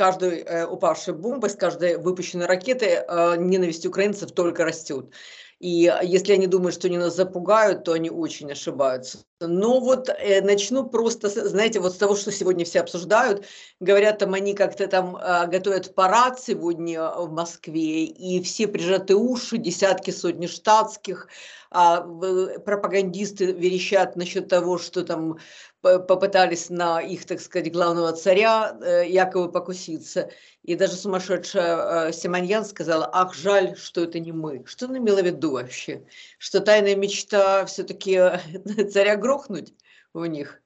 каждой э, упавшей бомбы, с каждой выпущенной ракеты э, ненависть украинцев только растет. И если они думают, что они нас запугают, то они очень ошибаются. Но ну вот э, начну просто, знаете, вот с того, что сегодня все обсуждают. Говорят, там они как-то там э, готовят парад сегодня в Москве, и все прижаты уши, десятки, сотни штатских. А э, пропагандисты верещат насчет того, что там попытались на их, так сказать, главного царя э, якобы покуситься. И даже сумасшедшая э, Симоньян сказала, ах, жаль, что это не мы. Что она имела в виду вообще? Что тайная мечта все-таки э, царя грохнуть у них?